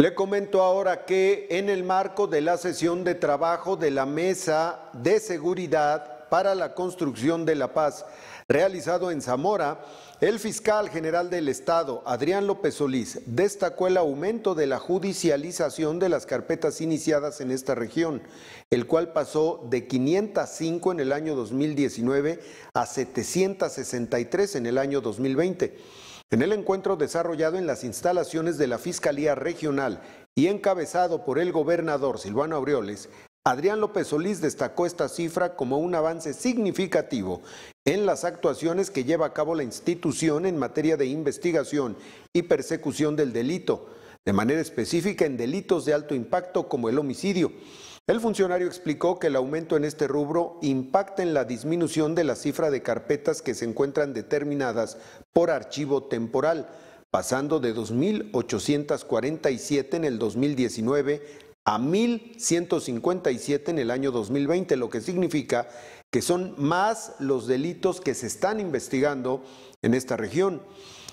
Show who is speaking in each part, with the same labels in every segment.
Speaker 1: Le comento ahora que en el marco de la sesión de trabajo de la Mesa de Seguridad para la Construcción de la Paz, realizado en Zamora, el fiscal general del Estado, Adrián López Solís, destacó el aumento de la judicialización de las carpetas iniciadas en esta región, el cual pasó de 505 en el año 2019 a 763 en el año 2020. En el encuentro desarrollado en las instalaciones de la Fiscalía Regional y encabezado por el gobernador Silvano Aureoles, Adrián López Solís destacó esta cifra como un avance significativo en las actuaciones que lleva a cabo la institución en materia de investigación y persecución del delito, de manera específica en delitos de alto impacto como el homicidio. El funcionario explicó que el aumento en este rubro impacta en la disminución de la cifra de carpetas que se encuentran determinadas por archivo temporal, pasando de 2.847 en el 2019 a 1.157 en el año 2020, lo que significa que son más los delitos que se están investigando en esta región.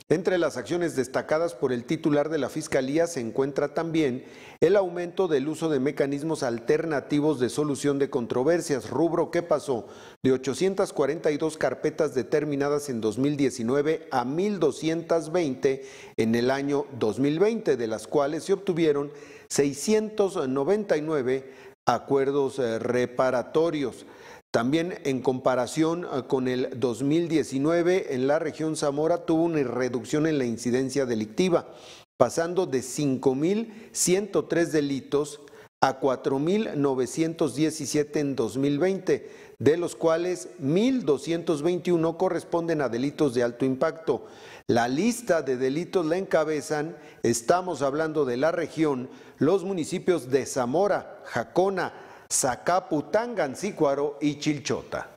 Speaker 1: Entre las acciones destacadas por el titular de la Fiscalía se encuentra también el aumento del uso de mecanismos alternativos de solución de controversias, rubro que pasó de 842 carpetas determinadas en 2019 a 1.220 en el año 2020, de las cuales se obtuvieron 699 acuerdos eh, reparatorios. También en comparación eh, con el 2019, en la región Zamora tuvo una reducción en la incidencia delictiva, pasando de 5.103 delitos a 4.917 en 2020, de los cuales 1.221 corresponden a delitos de alto impacto. La lista de delitos la encabezan, estamos hablando de la región, los municipios de Zamora, Jacona, Zacaputangancícuaro y Chilchota.